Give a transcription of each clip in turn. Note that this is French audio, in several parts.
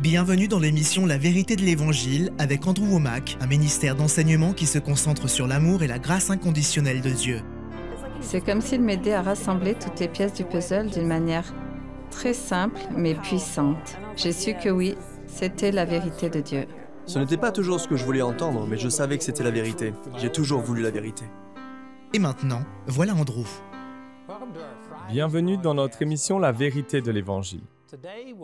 Bienvenue dans l'émission La vérité de l'Évangile avec Andrew Womack, un ministère d'enseignement qui se concentre sur l'amour et la grâce inconditionnelle de Dieu. C'est comme s'il m'aidait à rassembler toutes les pièces du puzzle d'une manière très simple mais puissante. J'ai su que oui, c'était la vérité de Dieu. Ce n'était pas toujours ce que je voulais entendre, mais je savais que c'était la vérité. J'ai toujours voulu la vérité. Et maintenant, voilà Andrew. Bienvenue dans notre émission La vérité de l'Évangile.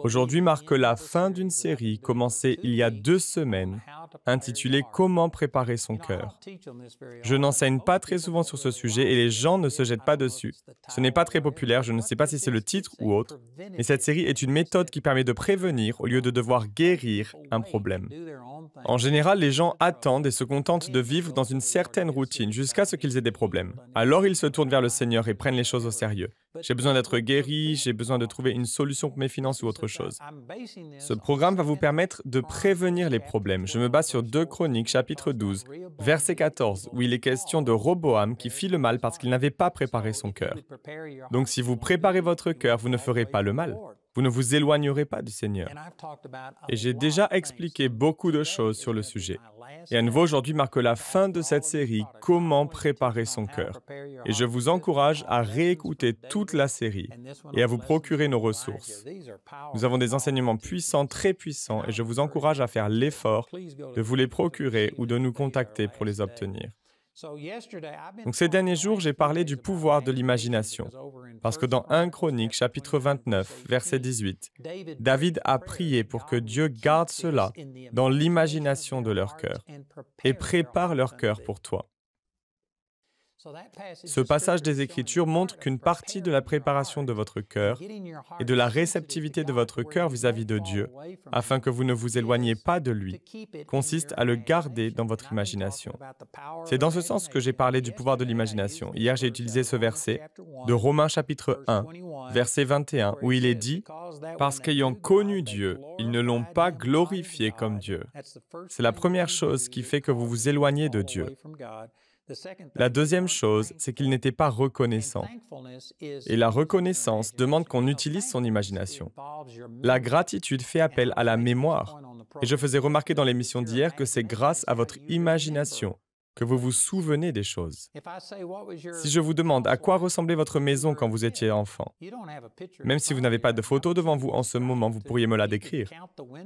Aujourd'hui marque la fin d'une série commencée il y a deux semaines, intitulée Comment préparer son cœur. Je n'enseigne pas très souvent sur ce sujet et les gens ne se jettent pas dessus. Ce n'est pas très populaire, je ne sais pas si c'est le titre ou autre, mais cette série est une méthode qui permet de prévenir au lieu de devoir guérir un problème. En général, les gens attendent et se contentent de vivre dans une certaine routine jusqu'à ce qu'ils aient des problèmes. Alors ils se tournent vers le Seigneur et prennent les choses au sérieux. J'ai besoin d'être guéri, j'ai besoin de trouver une solution pour mes finances ou autre chose. Ce programme va vous permettre de prévenir les problèmes. Je me base sur 2 Chroniques, chapitre 12, verset 14, où il est question de Roboam qui fit le mal parce qu'il n'avait pas préparé son cœur. Donc si vous préparez votre cœur, vous ne ferez pas le mal. Vous ne vous éloignerez pas du Seigneur. Et j'ai déjà expliqué beaucoup de choses sur le sujet. Et à nouveau, aujourd'hui marque la fin de cette série Comment préparer son cœur. Et je vous encourage à réécouter toute la série et à vous procurer nos ressources. Nous avons des enseignements puissants, très puissants, et je vous encourage à faire l'effort de vous les procurer ou de nous contacter pour les obtenir. Donc ces derniers jours, j'ai parlé du pouvoir de l'imagination, parce que dans 1 Chronique chapitre 29, verset 18, David a prié pour que Dieu garde cela dans l'imagination de leur cœur et prépare leur cœur pour toi. Ce passage des Écritures montre qu'une partie de la préparation de votre cœur et de la réceptivité de votre cœur vis-à-vis de Dieu, afin que vous ne vous éloigniez pas de lui, consiste à le garder dans votre imagination. C'est dans ce sens que j'ai parlé du pouvoir de l'imagination. Hier, j'ai utilisé ce verset de Romains chapitre 1, verset 21, où il est dit, Parce qu'ayant connu Dieu, ils ne l'ont pas glorifié comme Dieu. C'est la première chose qui fait que vous vous éloignez de Dieu. La deuxième chose, c'est qu'il n'était pas reconnaissant. Et la reconnaissance demande qu'on utilise son imagination. La gratitude fait appel à la mémoire. Et je faisais remarquer dans l'émission d'hier que c'est grâce à votre imagination que vous vous souvenez des choses. Si je vous demande à quoi ressemblait votre maison quand vous étiez enfant, même si vous n'avez pas de photo devant vous en ce moment, vous pourriez me la décrire.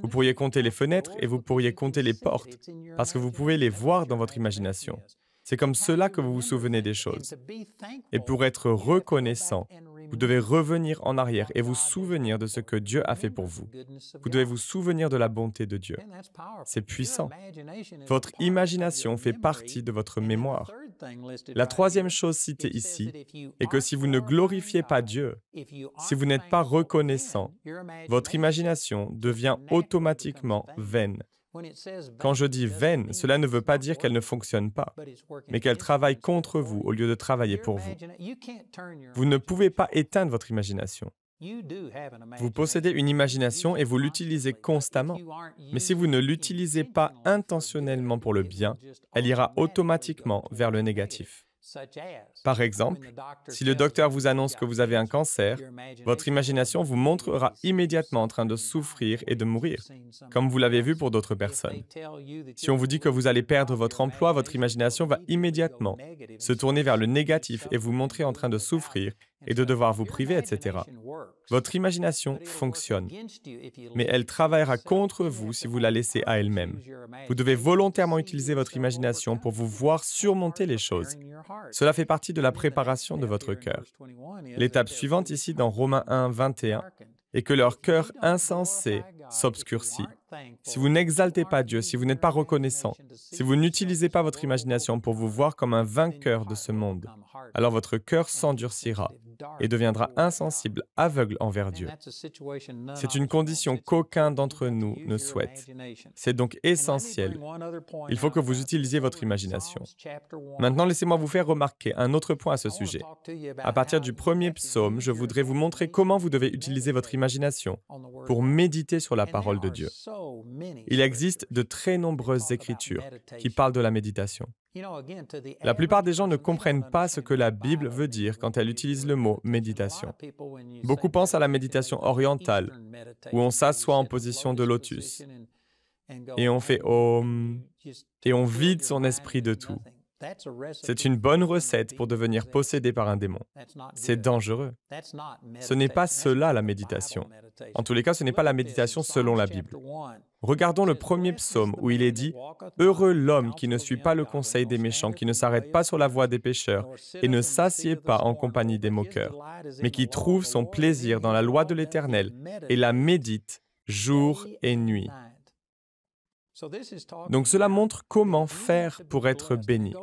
Vous pourriez compter les fenêtres et vous pourriez compter les portes, parce que vous pouvez les voir dans votre imagination. C'est comme cela que vous vous souvenez des choses. Et pour être reconnaissant, vous devez revenir en arrière et vous souvenir de ce que Dieu a fait pour vous. Vous devez vous souvenir de la bonté de Dieu. C'est puissant. Votre imagination fait partie de votre mémoire. La troisième chose citée ici est que si vous ne glorifiez pas Dieu, si vous n'êtes pas reconnaissant, votre imagination devient automatiquement vaine. Quand je dis vaine, cela ne veut pas dire qu'elle ne fonctionne pas, mais qu'elle travaille contre vous au lieu de travailler pour vous. Vous ne pouvez pas éteindre votre imagination. Vous possédez une imagination et vous l'utilisez constamment. Mais si vous ne l'utilisez pas intentionnellement pour le bien, elle ira automatiquement vers le négatif. Par exemple, si le docteur vous annonce que vous avez un cancer, votre imagination vous montrera immédiatement en train de souffrir et de mourir, comme vous l'avez vu pour d'autres personnes. Si on vous dit que vous allez perdre votre emploi, votre imagination va immédiatement se tourner vers le négatif et vous montrer en train de souffrir et de devoir vous priver, etc. Votre imagination fonctionne, mais elle travaillera contre vous si vous la laissez à elle-même. Vous devez volontairement utiliser votre imagination pour vous voir surmonter les choses. Cela fait partie de la préparation de votre cœur. L'étape suivante ici dans Romains 1, 21 est que leur cœur insensé s'obscurcit. Si vous n'exaltez pas Dieu, si vous n'êtes pas reconnaissant, si vous n'utilisez pas votre imagination pour vous voir comme un vainqueur de ce monde, alors votre cœur s'endurcira et deviendra insensible, aveugle envers Dieu. C'est une condition qu'aucun d'entre nous ne souhaite. C'est donc essentiel. Il faut que vous utilisiez votre imagination. Maintenant, laissez-moi vous faire remarquer un autre point à ce sujet. À partir du premier psaume, je voudrais vous montrer comment vous devez utiliser votre imagination pour méditer sur la parole de Dieu. Il existe de très nombreuses écritures qui parlent de la méditation. La plupart des gens ne comprennent pas ce que la Bible veut dire quand elle utilise le mot méditation. Beaucoup pensent à la méditation orientale, où on s'assoit en position de lotus et on fait Om et on vide son esprit de tout. C'est une bonne recette pour devenir possédé par un démon. C'est dangereux. Ce n'est pas cela la méditation. En tous les cas, ce n'est pas la méditation selon la Bible. Regardons le premier psaume où il est dit ⁇ Heureux l'homme qui ne suit pas le conseil des méchants, qui ne s'arrête pas sur la voie des pécheurs, et ne s'assied pas en compagnie des moqueurs, mais qui trouve son plaisir dans la loi de l'Éternel, et la médite jour et nuit. Donc cela montre comment faire pour être béni.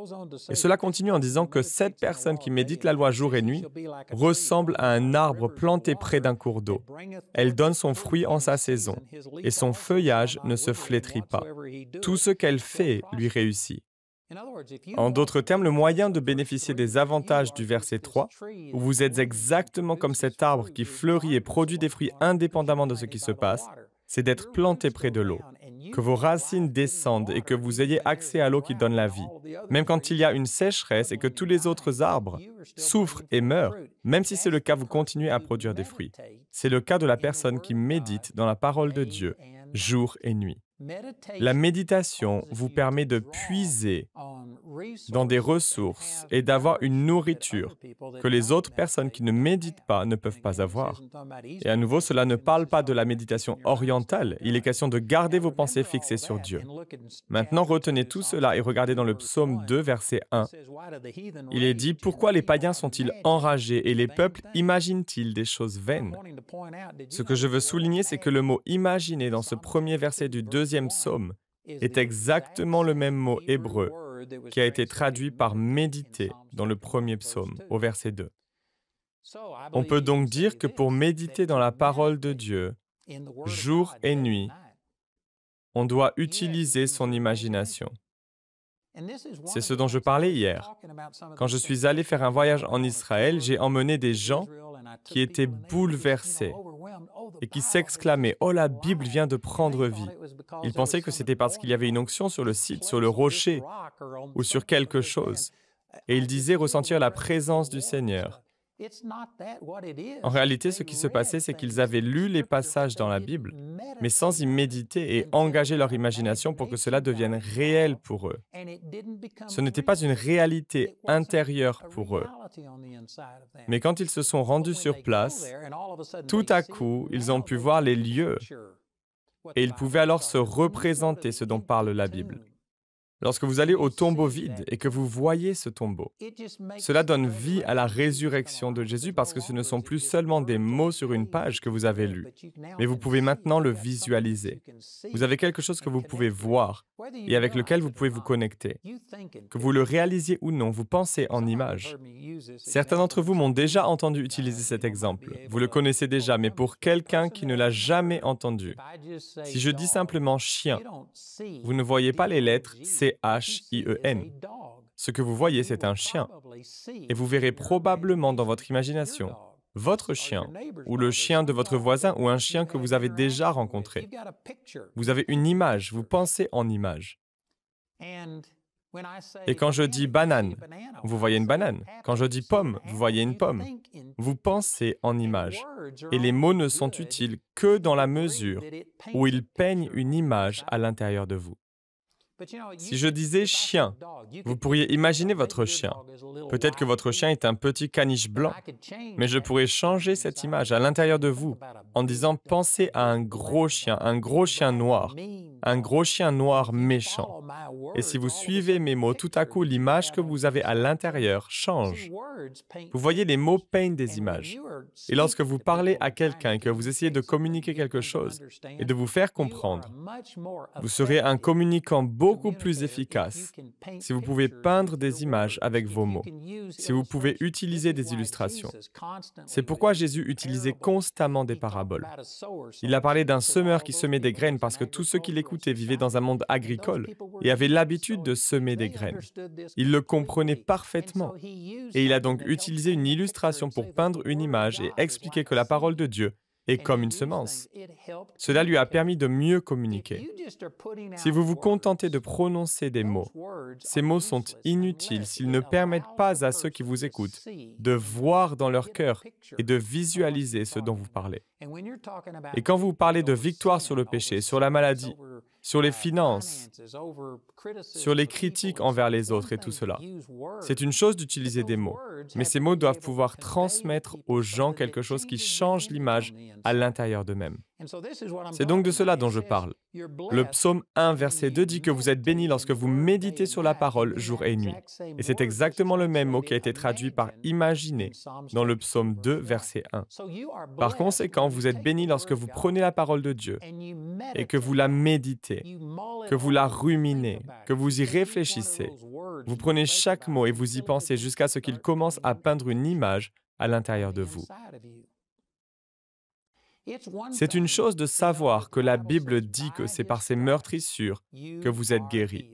Et cela continue en disant que cette personne qui médite la loi jour et nuit ressemble à un arbre planté près d'un cours d'eau. Elle donne son fruit en sa saison, et son feuillage ne se flétrit pas. Tout ce qu'elle fait lui réussit. En d'autres termes, le moyen de bénéficier des avantages du verset 3, où vous êtes exactement comme cet arbre qui fleurit et produit des fruits indépendamment de ce qui se passe, c'est d'être planté près de l'eau, que vos racines descendent et que vous ayez accès à l'eau qui donne la vie. Même quand il y a une sécheresse et que tous les autres arbres souffrent et meurent, même si c'est le cas, vous continuez à produire des fruits. C'est le cas de la personne qui médite dans la parole de Dieu jour et nuit. La méditation vous permet de puiser dans des ressources et d'avoir une nourriture que les autres personnes qui ne méditent pas ne peuvent pas avoir. Et à nouveau, cela ne parle pas de la méditation orientale. Il est question de garder vos pensées fixées sur Dieu. Maintenant, retenez tout cela et regardez dans le psaume 2, verset 1. Il est dit, Pourquoi les païens sont-ils enragés et les peuples imaginent-ils des choses vaines Ce que je veux souligner, c'est que le mot imaginer dans ce premier verset du 2 deuxième psaume est exactement le même mot hébreu qui a été traduit par méditer dans le premier psaume, au verset 2. On peut donc dire que pour méditer dans la parole de Dieu, jour et nuit, on doit utiliser son imagination. C'est ce dont je parlais hier. Quand je suis allé faire un voyage en Israël, j'ai emmené des gens qui étaient bouleversés et qui s'exclamaient Oh, la Bible vient de prendre vie. Il pensait que c'était parce qu'il y avait une onction sur le site, sur le rocher ou sur quelque chose. Et ils disaient ressentir la présence du Seigneur. En réalité, ce qui se passait, c'est qu'ils avaient lu les passages dans la Bible, mais sans y méditer et engager leur imagination pour que cela devienne réel pour eux. Ce n'était pas une réalité intérieure pour eux. Mais quand ils se sont rendus sur place, tout à coup, ils ont pu voir les lieux, et ils pouvaient alors se représenter ce dont parle la Bible. Lorsque vous allez au tombeau vide et que vous voyez ce tombeau, cela donne vie à la résurrection de Jésus parce que ce ne sont plus seulement des mots sur une page que vous avez lus, mais vous pouvez maintenant le visualiser. Vous avez quelque chose que vous pouvez voir et avec lequel vous pouvez vous connecter. Que vous le réalisiez ou non, vous pensez en images. Certains d'entre vous m'ont déjà entendu uh, utiliser cet exemple. Vous le connaissez déjà, mais pour quelqu'un qui ne l'a jamais entendu, si je dis simplement chien, vous ne voyez pas les lettres, c'est h i e n Ce que vous voyez, c'est un chien. Et vous verrez probablement dans votre imagination votre chien, ou le chien de votre voisin, ou un chien que vous avez déjà rencontré. Vous avez une image, vous pensez en image. Et quand je dis banane, vous voyez une banane. Quand je dis pomme, vous voyez une pomme. Vous pensez en image. Et les mots ne sont utiles que dans la mesure où ils peignent une image à l'intérieur de vous. Si je disais chien, vous pourriez imaginer votre chien. Peut-être que votre chien est un petit caniche blanc, mais je pourrais changer cette image à l'intérieur de vous en disant pensez à un gros chien, un gros chien noir, un gros chien noir méchant. Et si vous suivez mes mots, tout à coup, l'image que vous avez à l'intérieur change. Vous voyez, les mots peignent des images. Et lorsque vous parlez à quelqu'un et que vous essayez de communiquer quelque chose et de vous faire comprendre, vous serez un communicant beaucoup beaucoup plus efficace si vous pouvez peindre des images avec vos mots, si vous pouvez utiliser des illustrations. C'est pourquoi Jésus utilisait constamment des paraboles. Il a parlé d'un semeur qui semait des graines parce que tous ceux qui l'écoutaient vivaient dans un monde agricole et avaient l'habitude de semer des graines. Il le comprenait parfaitement. Et il a donc utilisé une illustration pour peindre une image et expliquer que la parole de Dieu et comme une semence. Cela lui a permis de mieux communiquer. Si vous vous contentez de prononcer des mots, ces mots sont inutiles s'ils ne permettent pas à ceux qui vous écoutent de voir dans leur cœur et de visualiser ce dont vous parlez. Et quand vous parlez de victoire sur le péché, sur la maladie, sur les euh, finances, sur les critiques envers les autres et tout cela. C'est une chose d'utiliser des mots, mais ces mots doivent pouvoir transmettre aux gens quelque chose qui change l'image à l'intérieur d'eux-mêmes. C'est donc de cela dont je parle. Le psaume 1, verset 2 dit que vous êtes béni lorsque vous méditez sur la parole jour et nuit. Et c'est exactement le même mot qui a été traduit par imaginer dans le psaume 2, verset 1. Par conséquent, vous êtes béni lorsque vous prenez la parole de Dieu et que vous la méditez que vous la ruminez, que vous y réfléchissez. Vous prenez chaque mot et vous y pensez jusqu'à ce qu'il commence à peindre une image à l'intérieur de vous. C'est une chose de savoir que la Bible dit que c'est par ces meurtrissures que vous êtes guéri.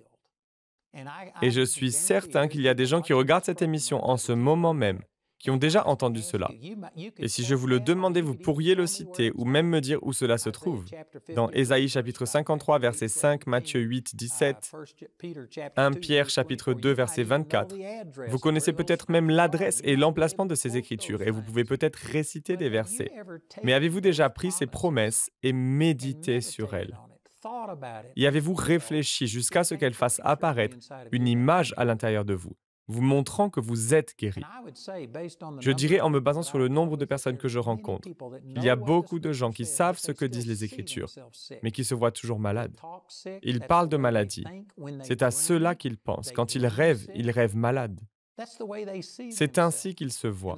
Et je suis certain qu'il y a des gens qui regardent cette émission en ce moment même qui ont déjà entendu cela. Et si je vous le demandais, vous pourriez le citer ou même me dire où cela se trouve. Dans Ésaïe chapitre 53, verset 5, Matthieu 8, 17, 1 Pierre chapitre 2, verset 24. Vous connaissez peut-être même l'adresse et l'emplacement de ces écritures et vous pouvez peut-être réciter des versets. Mais avez-vous déjà pris ces promesses et médité sur elles y avez-vous réfléchi jusqu'à ce qu'elles fassent apparaître une image à l'intérieur de vous vous montrant que vous êtes guéri. Je dirais en me basant sur le nombre de personnes que je rencontre, il y a beaucoup de gens qui savent ce que disent les Écritures, mais qui se voient toujours malades. Ils parlent de maladie. C'est à cela qu'ils pensent. Quand ils rêvent, ils rêvent malades. C'est ainsi qu'ils se voient.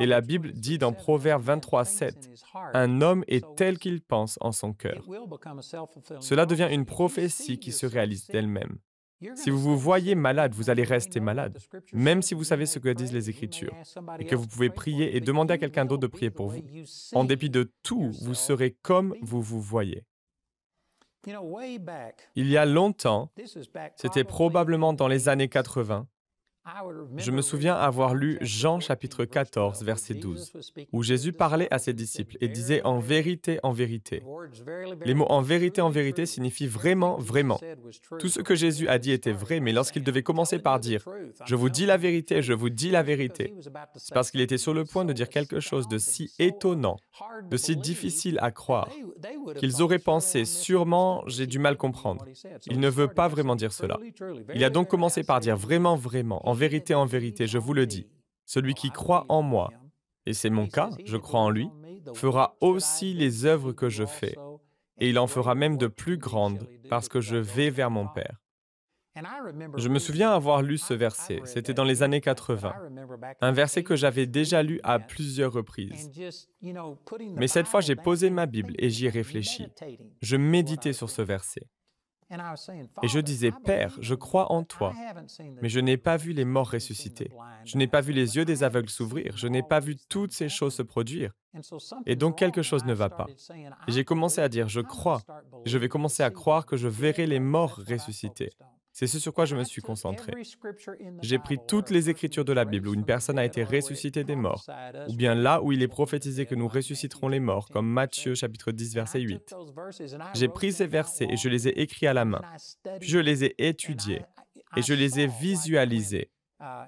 Et la Bible dit dans Proverbe 23, 7, Un homme est tel qu'il pense en son cœur. Cela devient une prophétie qui se réalise d'elle-même. Si vous vous voyez malade, vous allez rester malade, même si vous savez ce que disent les Écritures, et que vous pouvez prier et demander à quelqu'un d'autre de prier pour vous. En dépit de tout, vous serez comme vous vous voyez. Il y a longtemps, c'était probablement dans les années 80, je me souviens avoir lu Jean chapitre 14, verset 12, où Jésus parlait à ses disciples et disait ⁇ En vérité, en vérité ⁇ Les mots ⁇ en vérité, en vérité ⁇ signifient vraiment, vraiment. Tout ce que Jésus a dit était vrai, mais lorsqu'il devait commencer par dire ⁇ Je vous dis la vérité, je vous dis la vérité ⁇ parce qu'il était sur le point de dire quelque chose de si étonnant, de si difficile à croire, qu'ils auraient pensé ⁇ Sûrement, j'ai du mal comprendre ⁇ Il ne veut pas vraiment dire cela. Il a donc commencé par dire ⁇ Vraiment, vraiment ⁇ en vérité, en vérité, je vous le dis, celui qui croit en moi, et c'est mon cas, je crois en lui, fera aussi les œuvres que je fais, et il en fera même de plus grandes, parce que je vais vers mon Père. Je me souviens avoir lu ce verset, c'était dans les années 80, un verset que j'avais déjà lu à plusieurs reprises. Mais cette fois, j'ai posé ma Bible et j'y réfléchis. Je méditais sur ce verset. Et je disais, Père, je crois en toi, mais je n'ai pas vu les morts ressusciter. je n'ai pas vu les yeux des aveugles s'ouvrir, je n'ai pas vu toutes ces choses se produire. Et donc quelque chose ne va pas. j'ai commencé à dire, je crois, je vais commencer à croire que je verrai les morts ressuscités. C'est ce sur quoi je me suis concentré. J'ai pris toutes les écritures de la Bible où une personne a été ressuscitée des morts, ou bien là où il est prophétisé que nous ressusciterons les morts, comme Matthieu chapitre 10 verset 8. J'ai pris ces versets et je les ai écrits à la main. Puis je les ai étudiés et je les ai visualisés. Uh,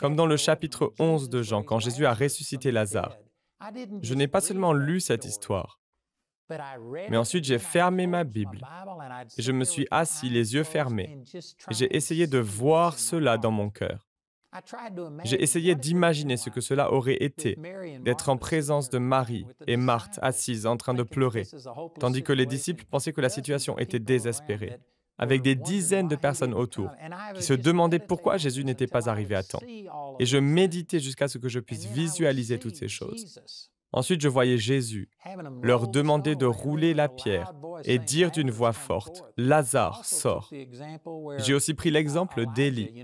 comme dans le chapitre 11 de Jean, quand Jésus a ressuscité Lazare. Je n'ai pas seulement lu cette histoire, mais ensuite, j'ai fermé ma Bible et je me suis assis les yeux fermés. et J'ai essayé de voir cela dans mon cœur. J'ai essayé d'imaginer ce que cela aurait été, d'être en présence de Marie et Marthe assises en train de pleurer, tandis que les disciples pensaient que la situation était désespérée, avec des dizaines de personnes autour, qui se demandaient pourquoi Jésus n'était pas arrivé à temps. Et je méditais jusqu'à ce que je puisse visualiser toutes ces choses. Ensuite, je voyais Jésus leur demander de rouler la pierre et dire d'une voix forte, Lazare, sort. J'ai aussi pris l'exemple d'Élie,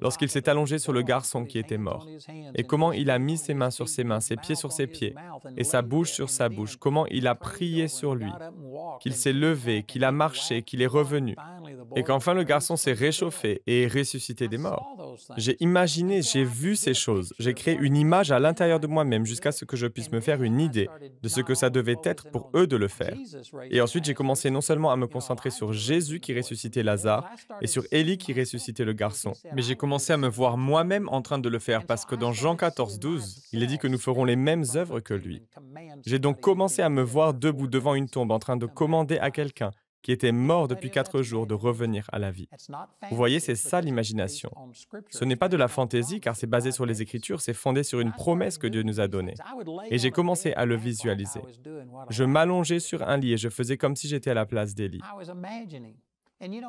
lorsqu'il s'est allongé sur le garçon qui était mort, et comment il a mis ses mains sur ses mains, ses pieds sur ses pieds, et sa bouche sur sa bouche, comment il a prié sur lui, qu'il s'est levé, qu'il a marché, qu'il est revenu, et qu'enfin le garçon s'est réchauffé et est ressuscité des morts. J'ai imaginé, j'ai vu ces choses, j'ai créé une image à l'intérieur de moi-même jusqu'à ce que je puisse me faire une idée de ce que ça devait être pour eux de le faire. Et ensuite, j'ai commencé non seulement à me concentrer sur Jésus qui ressuscitait Lazare et sur Élie qui ressuscitait le garçon, mais j'ai commencé à me voir moi-même en train de le faire parce que dans Jean 14, 12, il est dit que nous ferons les mêmes œuvres que lui. J'ai donc commencé à me voir debout devant une tombe en train de commander à quelqu'un qui était mort depuis quatre jours, de revenir à la vie. Vous voyez, c'est ça l'imagination. Ce n'est pas de la fantaisie, car c'est basé sur les Écritures, c'est fondé sur une promesse que Dieu nous a donnée. Et j'ai commencé à le visualiser. Je m'allongeais sur un lit et je faisais comme si j'étais à la place d'Élie.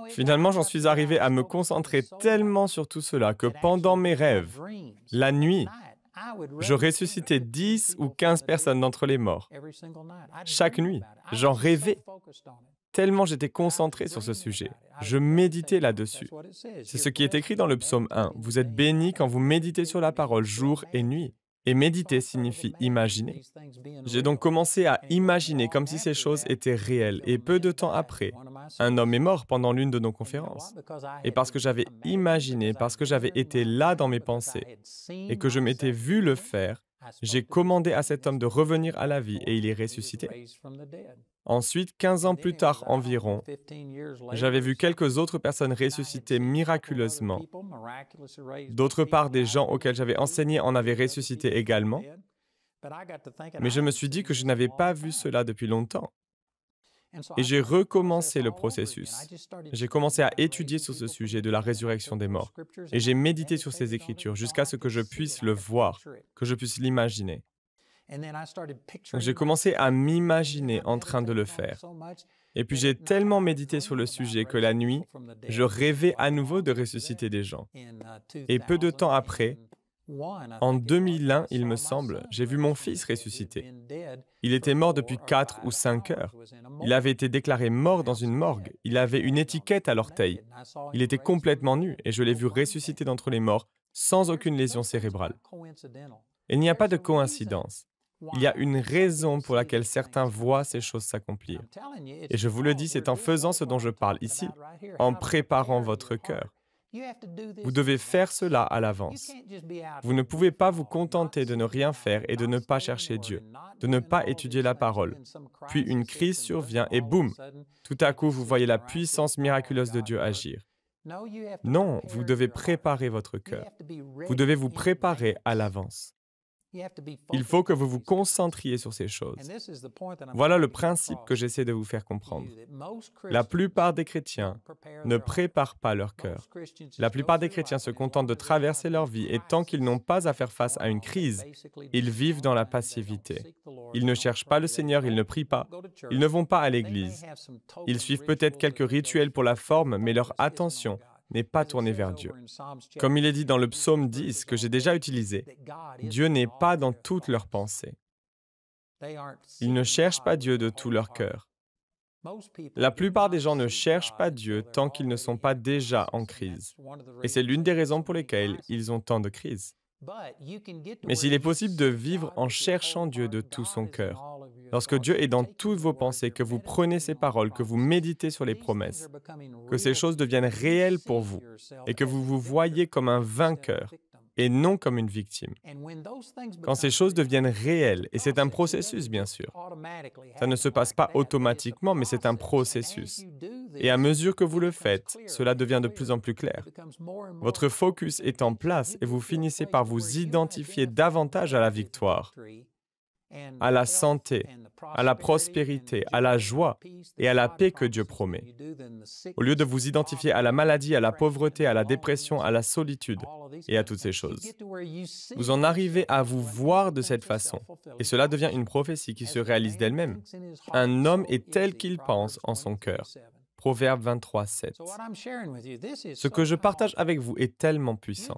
Finalement, j'en suis arrivé à me concentrer tellement sur tout cela que pendant mes rêves, la nuit, je ressuscitais 10 ou 15 personnes d'entre les morts. Chaque nuit, j'en rêvais tellement j'étais concentré sur ce sujet. Je méditais là-dessus. C'est ce qui est écrit dans le psaume 1. Vous êtes béni quand vous méditez sur la parole jour et nuit. Et méditer signifie imaginer. J'ai donc commencé à imaginer comme si ces choses étaient réelles. Et peu de temps après, un homme est mort pendant l'une de nos conférences. Et parce que j'avais imaginé, parce que j'avais été là dans mes pensées, et que je m'étais vu le faire, j'ai commandé à cet homme de revenir à la vie et il est ressuscité. Ensuite, 15 ans plus tard environ, j'avais vu quelques autres personnes ressusciter miraculeusement. D'autre part, des gens auxquels j'avais enseigné en avaient ressuscité également. Mais je me suis dit que je n'avais pas vu cela depuis longtemps. Et j'ai recommencé le processus. J'ai commencé à étudier sur ce sujet de la résurrection des morts. Et j'ai médité sur ces écritures jusqu'à ce que je puisse le voir, que je puisse l'imaginer. J'ai commencé à m'imaginer en train de le faire. Et puis j'ai tellement médité sur le sujet que la nuit, je rêvais à nouveau de ressusciter des gens. Et peu de temps après, en 2001, il me semble, j'ai vu mon fils ressusciter. Il était mort depuis 4 ou 5 heures. Il avait été déclaré mort dans une morgue. Il avait une étiquette à l'orteil. Il était complètement nu et je l'ai vu ressusciter d'entre les morts sans aucune lésion cérébrale. Il n'y a pas de coïncidence. Il y a une raison pour laquelle certains voient ces choses s'accomplir. Et je vous le dis, c'est en faisant ce dont je parle ici, en préparant votre cœur. Vous devez faire cela à l'avance. Vous ne pouvez pas vous contenter de ne rien faire et de ne pas chercher Dieu, de ne pas étudier la parole. Puis une crise survient et boum, tout à coup vous voyez la puissance miraculeuse de Dieu agir. Non, vous devez préparer votre cœur. Vous devez vous préparer à l'avance. Il faut que vous vous concentriez sur ces choses. Voilà le principe que j'essaie de vous faire comprendre. La plupart des chrétiens ne préparent pas leur cœur. La plupart des chrétiens se contentent de traverser leur vie et tant qu'ils n'ont pas à faire face à une crise, ils vivent dans la passivité. Ils ne cherchent pas le Seigneur, ils ne prient pas, ils ne vont pas à l'église. Ils suivent peut-être quelques rituels pour la forme, mais leur attention n'est pas tourné vers Dieu. Comme il est dit dans le psaume 10 que j'ai déjà utilisé, Dieu n'est pas dans toutes leurs pensées. Ils ne cherchent pas Dieu de tout leur cœur. La plupart des gens ne cherchent pas Dieu tant qu'ils ne sont pas déjà en crise. Et c'est l'une des raisons pour lesquelles ils ont tant de crises. Mais il est possible de vivre en cherchant Dieu de tout son cœur. Lorsque Dieu est dans toutes vos pensées, que vous prenez ses paroles, que vous méditez sur les promesses, que ces choses deviennent réelles pour vous et que vous vous voyez comme un vainqueur et non comme une victime. Quand ces choses deviennent réelles, et c'est un processus bien sûr, ça ne se passe pas automatiquement, mais c'est un processus. Et à mesure que vous le faites, cela devient de plus en plus clair. Votre focus est en place et vous finissez par vous identifier davantage à la victoire à la santé, à la prospérité, à la joie et à la paix que Dieu promet. Au lieu de vous identifier à la maladie, à la pauvreté, à la dépression, à la solitude et à toutes ces choses, vous en arrivez à vous voir de cette façon. Et cela devient une prophétie qui se réalise d'elle-même. Un homme est tel qu'il pense en son cœur. Proverbe 23, 7. Ce que je partage avec vous est tellement puissant.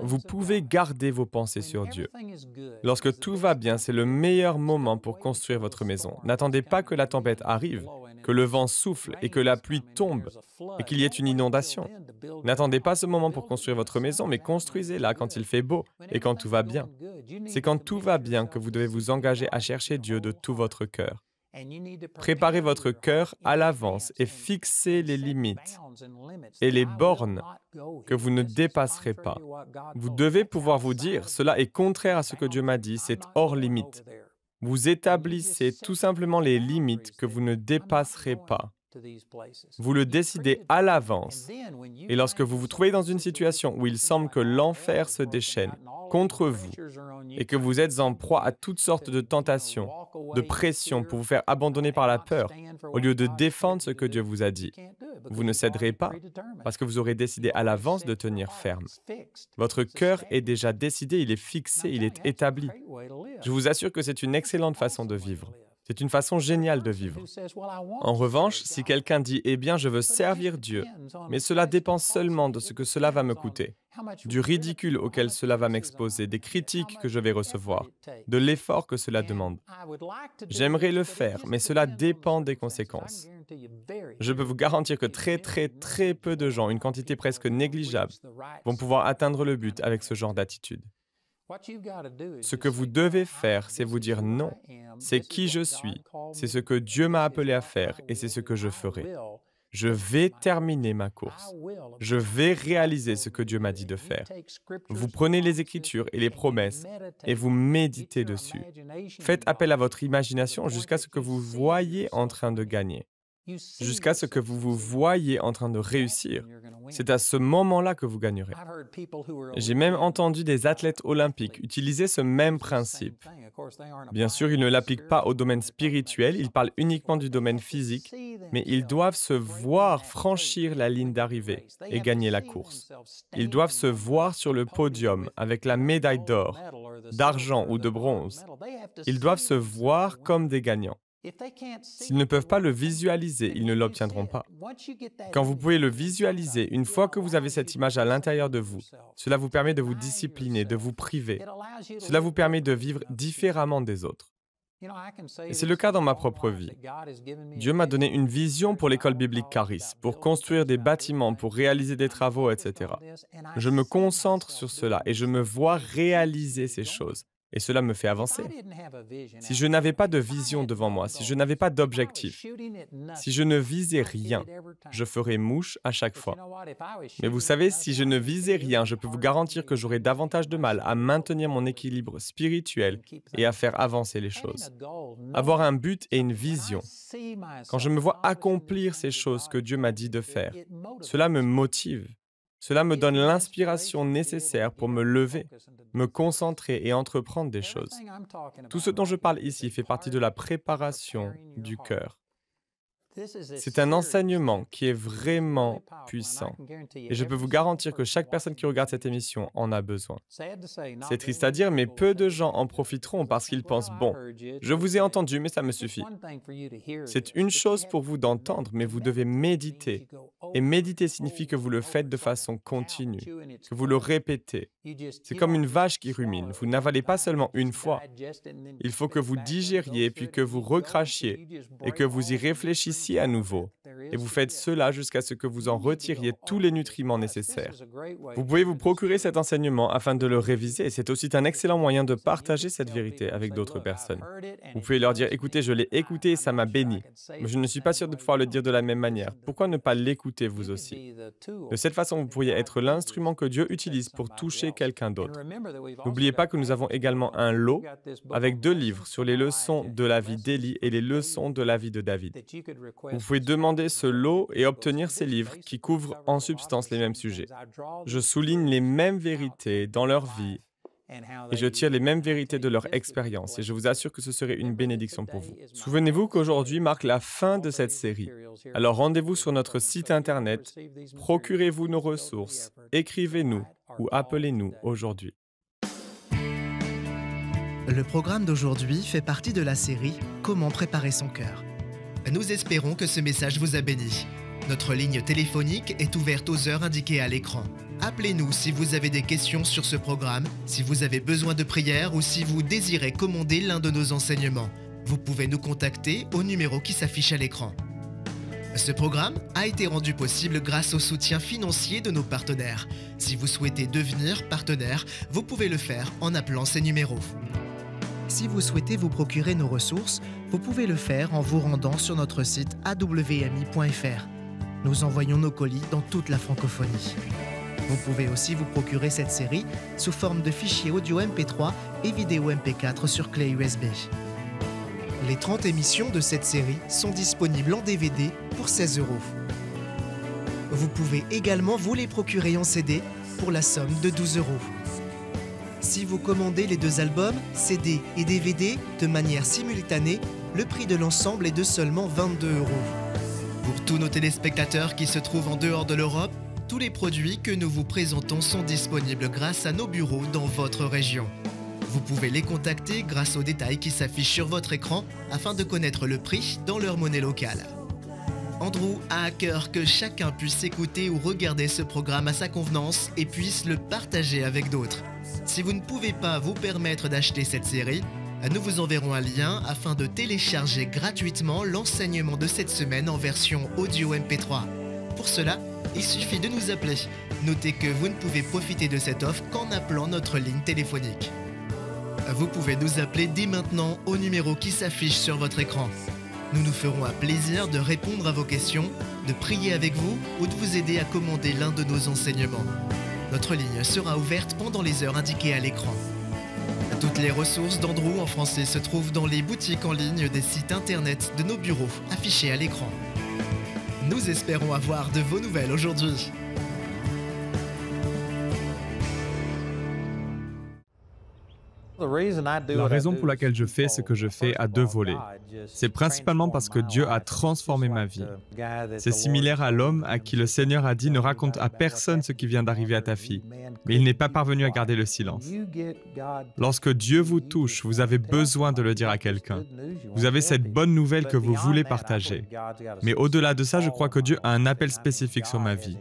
Vous pouvez garder vos pensées sur Dieu. Lorsque tout va bien, c'est le meilleur moment pour construire votre maison. N'attendez pas que la tempête arrive, que le vent souffle et que la pluie tombe et qu'il y ait une inondation. N'attendez pas ce moment pour construire votre maison, mais construisez-la quand il fait beau et quand tout va bien. C'est quand tout va bien que vous devez vous engager à chercher Dieu de tout votre cœur. Préparez votre cœur à l'avance et fixez les limites et les bornes que vous ne dépasserez pas. Vous devez pouvoir vous dire, cela est contraire à ce que Dieu m'a dit, c'est hors limite. Vous établissez tout simplement les limites que vous ne dépasserez pas. Vous le décidez à l'avance. Et lorsque vous vous trouvez dans une situation où il semble que l'enfer se déchaîne contre vous et que vous êtes en proie à toutes sortes de tentations, de pressions pour vous faire abandonner par la peur, au lieu de défendre ce que Dieu vous a dit, vous ne céderez pas parce que vous aurez décidé à l'avance de tenir ferme. Votre cœur est déjà décidé, il est fixé, il est établi. Je vous assure que c'est une excellente façon de vivre. C'est une façon géniale de vivre. En revanche, si quelqu'un dit ⁇ Eh bien, je veux servir Dieu ⁇ mais cela dépend seulement de ce que cela va me coûter, du ridicule auquel cela va m'exposer, des critiques que je vais recevoir, de l'effort que cela demande. J'aimerais le faire, mais cela dépend des conséquences. Je peux vous garantir que très très très peu de gens, une quantité presque négligeable, vont pouvoir atteindre le but avec ce genre d'attitude. Ce que vous devez faire, c'est vous dire non. C'est qui je suis, c'est ce que Dieu m'a appelé à faire et c'est ce que je ferai. Je vais terminer ma course. Je vais réaliser ce que Dieu m'a dit de faire. Vous prenez les Écritures et les promesses et vous méditez dessus. Faites appel à votre imagination jusqu'à ce que vous voyez en train de gagner jusqu'à ce que vous vous voyiez en train de réussir. C'est à ce moment-là que vous gagnerez. J'ai même entendu des athlètes olympiques utiliser ce même principe. Bien sûr, ils ne l'appliquent pas au domaine spirituel, ils parlent uniquement du domaine physique, mais ils doivent se voir franchir la ligne d'arrivée et gagner la course. Ils doivent se voir sur le podium avec la médaille d'or, d'argent ou de bronze. Ils doivent se voir comme des gagnants. S'ils ne peuvent pas le visualiser, ils ne l'obtiendront pas. Quand vous pouvez le visualiser, une fois que vous avez cette image à l'intérieur de vous, cela vous permet de vous discipliner, de vous priver. Cela vous permet de vivre différemment des autres. Et c'est le cas dans ma propre vie. Dieu m'a donné une vision pour l'école biblique Caris, pour construire des bâtiments, pour réaliser des travaux, etc. Je me concentre sur cela et je me vois réaliser ces choses et cela me fait avancer. Si je n'avais pas de vision devant moi, si je n'avais pas d'objectif, si je ne visais rien, je ferais mouche à chaque fois. Mais vous savez, si je ne visais rien, je peux vous garantir que j'aurais davantage de mal à maintenir mon équilibre spirituel et à faire avancer les choses. Avoir un but et une vision. Quand je me vois accomplir ces choses que Dieu m'a dit de faire, cela me motive. Cela me donne l'inspiration nécessaire pour me lever, me concentrer et entreprendre des choses. Tout ce dont je parle ici fait partie de la préparation du cœur. C'est un enseignement qui est vraiment puissant. Et je peux vous garantir que chaque personne qui regarde cette émission en a besoin. C'est triste à dire, mais peu de gens en profiteront parce qu'ils pensent, bon, je vous ai entendu, mais ça me suffit. C'est une chose pour vous d'entendre, mais vous devez méditer. Et méditer signifie que vous le faites de façon continue, que vous le répétez. C'est comme une vache qui rumine. Vous n'avalez pas seulement une fois. Il faut que vous digériez, puis que vous recrachiez, et que vous y réfléchissiez à nouveau. Et vous faites cela jusqu'à ce que vous en retiriez tous les nutriments nécessaires. Vous pouvez vous procurer cet enseignement afin de le réviser. C'est aussi un excellent moyen de partager cette vérité avec d'autres personnes. Vous pouvez leur dire, écoutez, je l'ai écouté et ça m'a béni. Mais je ne suis pas sûr de pouvoir le dire de la même manière. Pourquoi ne pas l'écouter vous aussi De cette façon, vous pourriez être l'instrument que Dieu utilise pour toucher quelqu'un d'autre. N'oubliez pas que nous avons également un lot avec deux livres sur les leçons de la vie d'Élie et les leçons de la vie de David. Vous pouvez demander ce lot et obtenir ces livres qui couvrent en substance les mêmes sujets. Je souligne les mêmes vérités dans leur vie et je tire les mêmes vérités de leur expérience, et je vous assure que ce serait une bénédiction pour vous. Souvenez-vous qu'aujourd'hui marque la fin de cette série. Alors rendez-vous sur notre site Internet, procurez-vous nos ressources, écrivez-nous ou appelez-nous aujourd'hui. Le programme d'aujourd'hui fait partie de la série Comment préparer son cœur. Nous espérons que ce message vous a béni. Notre ligne téléphonique est ouverte aux heures indiquées à l'écran. Appelez-nous si vous avez des questions sur ce programme, si vous avez besoin de prières ou si vous désirez commander l'un de nos enseignements. Vous pouvez nous contacter au numéro qui s'affiche à l'écran. Ce programme a été rendu possible grâce au soutien financier de nos partenaires. Si vous souhaitez devenir partenaire, vous pouvez le faire en appelant ces numéros. Si vous souhaitez vous procurer nos ressources, vous pouvez le faire en vous rendant sur notre site awmi.fr. Nous envoyons nos colis dans toute la francophonie. Vous pouvez aussi vous procurer cette série sous forme de fichiers audio MP3 et vidéo MP4 sur clé USB. Les 30 émissions de cette série sont disponibles en DVD pour 16 euros. Vous pouvez également vous les procurer en CD pour la somme de 12 euros. Si vous commandez les deux albums, CD et DVD, de manière simultanée, le prix de l'ensemble est de seulement 22 euros. Pour tous nos téléspectateurs qui se trouvent en dehors de l'Europe, tous les produits que nous vous présentons sont disponibles grâce à nos bureaux dans votre région. Vous pouvez les contacter grâce aux détails qui s'affichent sur votre écran afin de connaître le prix dans leur monnaie locale. Andrew a à cœur que chacun puisse écouter ou regarder ce programme à sa convenance et puisse le partager avec d'autres. Si vous ne pouvez pas vous permettre d'acheter cette série, nous vous enverrons un lien afin de télécharger gratuitement l'enseignement de cette semaine en version audio MP3. Pour cela, il suffit de nous appeler. Notez que vous ne pouvez profiter de cette offre qu'en appelant notre ligne téléphonique. Vous pouvez nous appeler dès maintenant au numéro qui s'affiche sur votre écran. Nous nous ferons un plaisir de répondre à vos questions, de prier avec vous ou de vous aider à commander l'un de nos enseignements. Notre ligne sera ouverte pendant les heures indiquées à l'écran. Toutes les ressources d'Andrew en français se trouvent dans les boutiques en ligne des sites internet de nos bureaux affichés à l'écran. Nous espérons avoir de vos nouvelles aujourd'hui. La raison pour laquelle je fais ce que je fais a deux volets. C'est principalement parce que Dieu a transformé ma vie. C'est similaire à l'homme à qui le Seigneur a dit ne raconte à personne ce qui vient d'arriver à ta fille, mais il n'est pas parvenu à garder le silence. Lorsque Dieu vous touche, vous avez besoin de le dire à quelqu'un. Vous avez cette bonne nouvelle que vous voulez partager. Mais au-delà de ça, je crois que Dieu a un appel spécifique sur ma vie.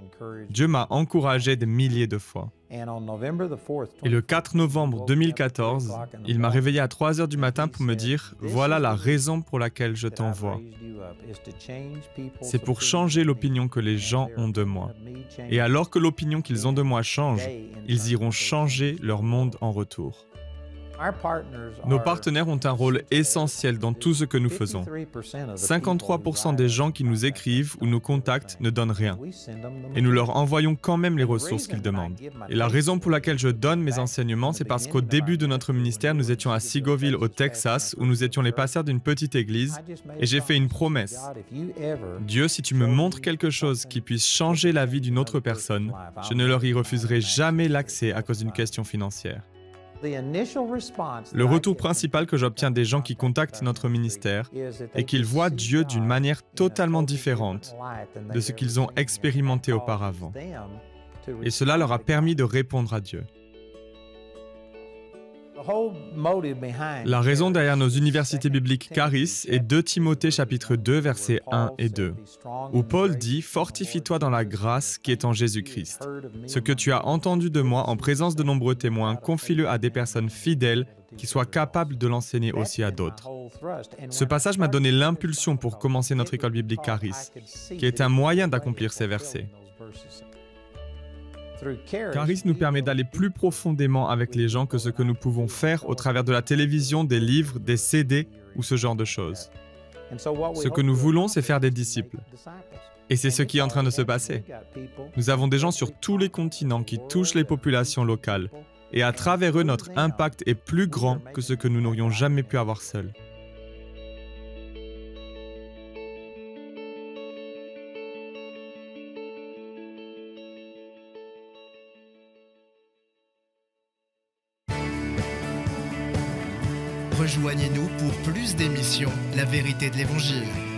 Dieu m'a encouragé des milliers de fois. Et le 4 novembre 2014, il m'a réveillé à 3 heures du matin pour me dire Voilà la raison pour laquelle je t'envoie. C'est pour changer l'opinion que les gens ont de moi. Et alors que l'opinion qu'ils ont de moi change, ils iront changer leur monde en retour. Nos partenaires ont un rôle essentiel dans tout ce que nous faisons. 53% des gens qui nous écrivent ou nous contactent ne donnent rien. Et nous leur envoyons quand même les ressources qu'ils demandent. Et la raison pour laquelle je donne mes enseignements, c'est parce qu'au début de notre ministère, nous étions à Sigoville, au Texas, où nous étions les passeurs d'une petite église, et j'ai fait une promesse. Dieu, si tu me montres quelque chose qui puisse changer la vie d'une autre personne, je ne leur y refuserai jamais l'accès à cause d'une question financière. Le retour principal que j'obtiens des gens qui contactent notre ministère est qu'ils voient Dieu d'une manière totalement différente de ce qu'ils ont expérimenté auparavant. Et cela leur a permis de répondre à Dieu. La raison derrière nos universités bibliques Caris est 2 Timothée chapitre 2 versets 1 et 2, où Paul dit ⁇ Fortifie-toi dans la grâce qui est en Jésus-Christ. Ce que tu as entendu de moi en présence de nombreux témoins, confie-le à des personnes fidèles qui soient capables de l'enseigner aussi à d'autres. Ce passage m'a donné l'impulsion pour commencer notre école biblique Caris, qui est un moyen d'accomplir ces versets. Caris nous permet d'aller plus profondément avec les gens que ce que nous pouvons faire au travers de la télévision, des livres, des CD ou ce genre de choses. Ce que nous voulons, c'est faire des disciples. Et c'est ce qui est en train de se passer. Nous avons des gens sur tous les continents qui touchent les populations locales. Et à travers eux, notre impact est plus grand que ce que nous n'aurions jamais pu avoir seuls. plus d'émissions La vérité de l'Évangile.